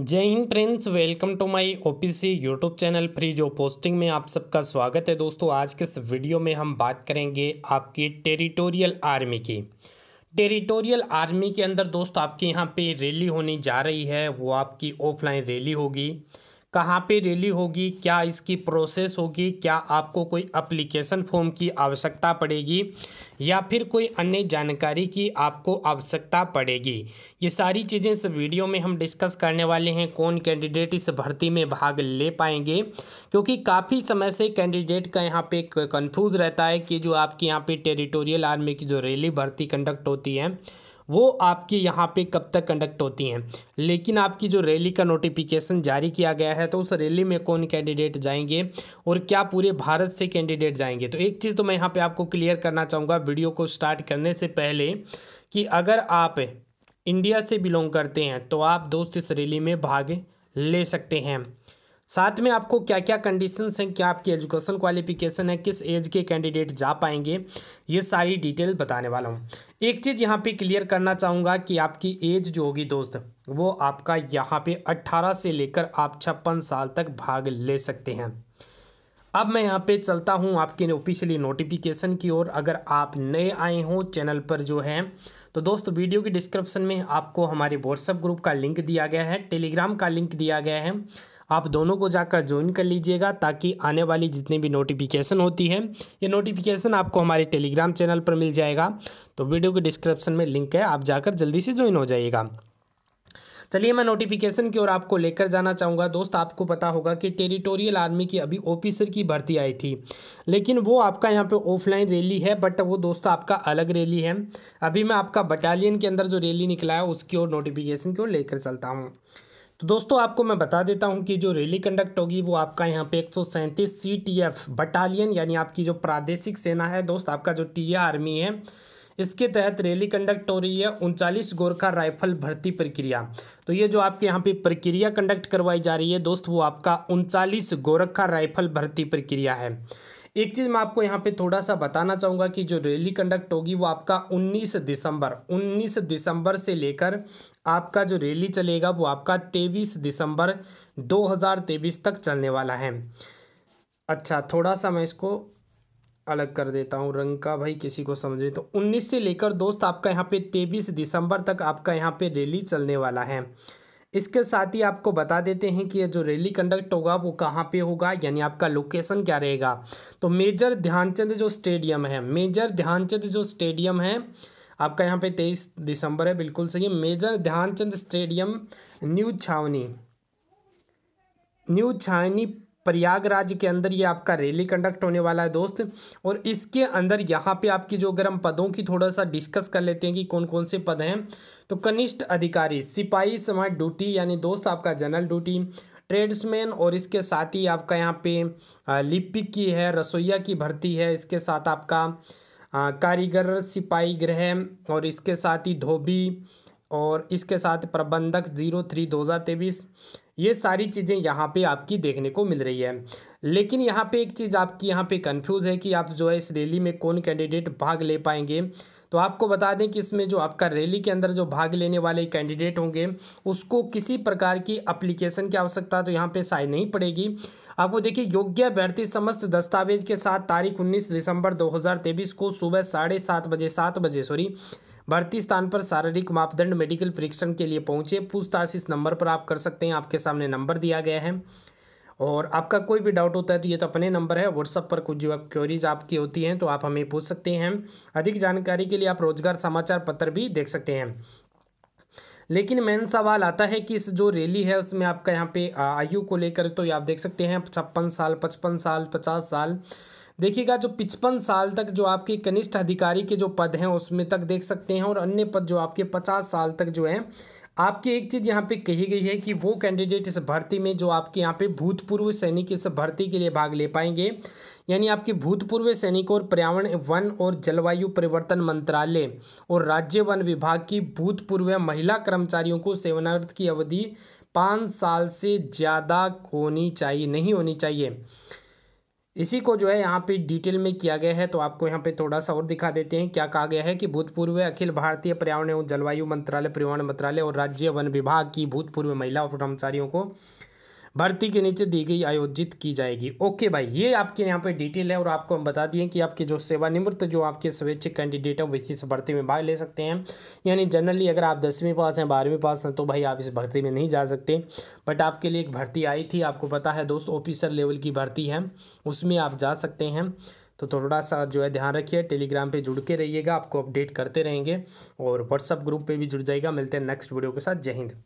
जय हिंद friends welcome to my OPC YouTube channel free जो पोस्टिंग में आप सबका स्वागत है दोस्तों आज के इस वीडियो में हम बात करेंगे आपकी टेरिटोरियल आर्मी की टेरिटोरियल आर्मी के अंदर दोस्तों आपके यहाँ पे रैली होने जा रही है वो आपकी ऑफलाइन रैली होगी कहाँ पे रैली होगी क्या इसकी प्रोसेस होगी क्या आपको कोई अप्लीकेशन फॉर्म की आवश्यकता पड़ेगी या फिर कोई अन्य जानकारी की आपको आवश्यकता पड़ेगी ये सारी चीज़ें इस वीडियो में हम डिस्कस करने वाले हैं कौन कैंडिडेट इस भर्ती में भाग ले पाएंगे क्योंकि काफ़ी समय से कैंडिडेट का यहाँ पे कन्फ्यूज़ रहता है कि जो आपकी यहाँ पे टेरिटोरियल आर्मी की जो रैली भर्ती कंडक्ट होती है वो आपके यहाँ पे कब तक कंडक्ट होती हैं लेकिन आपकी जो रैली का नोटिफिकेशन जारी किया गया है तो उस रैली में कौन कैंडिडेट जाएंगे और क्या पूरे भारत से कैंडिडेट जाएंगे तो एक चीज़ तो मैं यहाँ पर आपको क्लियर करना चाहूँगा वीडियो को स्टार्ट करने से पहले कि अगर आप इंडिया से बिलोंग करते हैं तो आप दोस्त इस रैली में भाग ले सकते हैं साथ में आपको क्या क्या कंडीशंस हैं क्या आपकी एजुकेशन क्वालिफिकेशन है किस एज के कैंडिडेट जा पाएंगे ये सारी डिटेल बताने वाला हूँ एक चीज़ यहाँ पे क्लियर करना चाहूँगा कि आपकी एज जो होगी दोस्त वो आपका यहाँ पे 18 से लेकर आप छप्पन साल तक भाग ले सकते हैं अब मैं यहाँ पे चलता हूँ आपके ऑफिशियली नोटिफिकेशन की ओर अगर आप नए आए हों चैनल पर जो है तो दोस्तों वीडियो की डिस्क्रिप्शन में आपको हमारे व्हाट्सएप ग्रुप का लिंक दिया गया है टेलीग्राम का लिंक दिया गया है आप दोनों को जाकर ज्वाइन कर लीजिएगा ताकि आने वाली जितनी भी नोटिफिकेशन होती है ये नोटिफिकेशन आपको हमारे टेलीग्राम चैनल पर मिल जाएगा तो वीडियो के डिस्क्रिप्शन में लिंक है आप जाकर जल्दी से ज्वाइन हो जाइएगा चलिए मैं नोटिफिकेशन की ओर आपको लेकर जाना चाहूँगा दोस्त आपको पता होगा कि टेरिटोरियल आर्मी की अभी ऑफिसर की भर्ती आई थी लेकिन वो आपका यहाँ पे ऑफलाइन रैली है बट वो दोस्त आपका अलग रैली है अभी मैं आपका बटालियन के अंदर जो रैली निकला है उसकी ओर नोटिफिकेशन की ओर लेकर चलता हूँ तो दोस्तों आपको मैं बता देता हूँ कि जो रैली कंडक्ट होगी वो आपका यहाँ पे एक सौ सैंतीस सी टी एफ बटालियन यानी आपकी जो प्रादेशिक सेना है दोस्त आपका जो टी आर्मी है इसके तहत रैली कंडक्ट हो रही है उनचालीस गोरखा राइफल भर्ती प्रक्रिया तो ये जो आपके यहाँ पे प्रक्रिया कंडक्ट करवाई जा रही है दोस्त वो आपका उनचालीस गोरखा राइफल भर्ती प्रक्रिया है एक चीज़ मैं आपको यहाँ पे थोड़ा सा बताना चाहूँगा कि जो रैली कंडक्ट होगी वो आपका 19 दिसंबर 19 दिसंबर से लेकर आपका जो रैली चलेगा वो आपका 23 दिसंबर 2023 तक चलने वाला है अच्छा थोड़ा सा मैं इसको अलग कर देता हूँ रंग का भाई किसी को समझे तो 19 से लेकर दोस्त आपका यहाँ पे 23 दिसंबर तक आपका यहाँ पे रैली चलने वाला है इसके साथ ही आपको बता देते हैं कि ये जो रैली कंडक्ट होगा वो कहाँ पे होगा यानी आपका लोकेशन क्या रहेगा तो मेजर ध्यानचंद जो स्टेडियम है मेजर ध्यानचंद जो स्टेडियम है आपका यहाँ पे तेईस दिसंबर है बिल्कुल सही है मेजर ध्यानचंद स्टेडियम न्यू छावनी न्यू छावनी प्रयागराज के अंदर ये आपका रैली कंडक्ट होने वाला है दोस्त और इसके अंदर यहाँ पे आपकी जो अगर हम पदों की थोड़ा सा डिस्कस कर लेते हैं कि कौन कौन से पद हैं तो कनिष्ठ अधिकारी सिपाही समाज ड्यूटी यानी दोस्त आपका जनरल ड्यूटी ट्रेड्समैन और इसके साथ ही आपका यहाँ पे लिपिक की है रसोईया की भर्ती है इसके साथ आपका कारीगर सिपाही गृह और इसके साथ ही धोबी और इसके साथ प्रबंधक जीरो थ्री दो हज़ार तेईस ये सारी चीज़ें यहाँ पे आपकी देखने को मिल रही है लेकिन यहाँ पे एक चीज़ आपकी यहाँ पे कंफ्यूज है कि आप जो है इस रैली में कौन कैंडिडेट भाग ले पाएंगे तो आपको बता दें कि इसमें जो आपका रैली के अंदर जो भाग लेने वाले कैंडिडेट होंगे उसको किसी प्रकार की अप्लीकेशन की आवश्यकता तो यहाँ पे शायद नहीं पड़ेगी आपको देखिए योग्य अभ्यर्थी समस्त दस्तावेज के साथ तारीख 19 दिसंबर 2023 को सुबह साढ़े सात बजे सात बजे सॉरी भर्ती स्थान पर शारीरिक मापदंड मेडिकल परीक्षण के लिए पहुँचे पूछताछ इस नंबर पर आप कर सकते हैं आपके सामने नंबर दिया गया है और आपका कोई भी डाउट होता है तो ये तो अपने नंबर है व्हाट्सअप पर कुछ जो क्वेरीज आपकी होती हैं तो आप हमें पूछ सकते हैं अधिक जानकारी के लिए आप रोजगार समाचार पत्र भी देख सकते हैं लेकिन मेन सवाल आता है कि इस जो रैली है उसमें आपका यहाँ पे आयु को लेकर तो आप देख सकते हैं छप्पन साल पचपन साल पचास साल देखिएगा जो पिचपन साल तक जो आपके कनिष्ठ अधिकारी के जो पद हैं उसमें तक देख सकते हैं और अन्य पद जो आपके पचास साल तक जो है आपकी एक चीज़ यहाँ पे कही गई है कि वो कैंडिडेट इस भर्ती में जो आपके यहाँ पे भूतपूर्व सैनिक इस भर्ती के लिए भाग ले पाएंगे यानी आपके भूतपूर्व सैनिकों और पर्यावरण वन और जलवायु परिवर्तन मंत्रालय और राज्य वन विभाग की भूतपूर्व महिला कर्मचारियों को सेवनार्थ की अवधि पाँच साल से ज़्यादा होनी चाहिए नहीं होनी चाहिए इसी को जो है यहाँ पे डिटेल में किया गया है तो आपको यहाँ पे थोड़ा सा और दिखा देते हैं क्या कहा गया है कि भूतपूर्व अखिल भारतीय पर्यावरण एवं जलवायु मंत्रालय परिवहन मंत्रालय और राज्य वन विभाग की भूतपूर्व महिला और कर्मचारियों को भर्ती के नीचे दी गई आयोजित की जाएगी ओके भाई ये आपके यहाँ पे डिटेल है और आपको हम बता दिए कि आपके जो सेवानिवृत्त जो आपके स्वेच्छिक कैंडिडेट हैं वो इस भर्ती में भाग ले सकते हैं यानी जनरली अगर आप दसवीं पास हैं बारहवीं पास हैं तो भाई आप इस भर्ती में नहीं जा सकते बट आपके लिए एक भर्ती आई थी आपको पता है दोस्त ऑफिसर लेवल की भर्ती है उसमें आप जा सकते हैं तो थोड़ा सा जो है ध्यान रखिए टेलीग्राम पे जुड़ के रहिएगा आपको अपडेट करते रहेंगे और व्हाट्सअप ग्रुप पे भी जुड़ जाएगा मिलते हैं नेक्स्ट वीडियो के साथ जय हिंद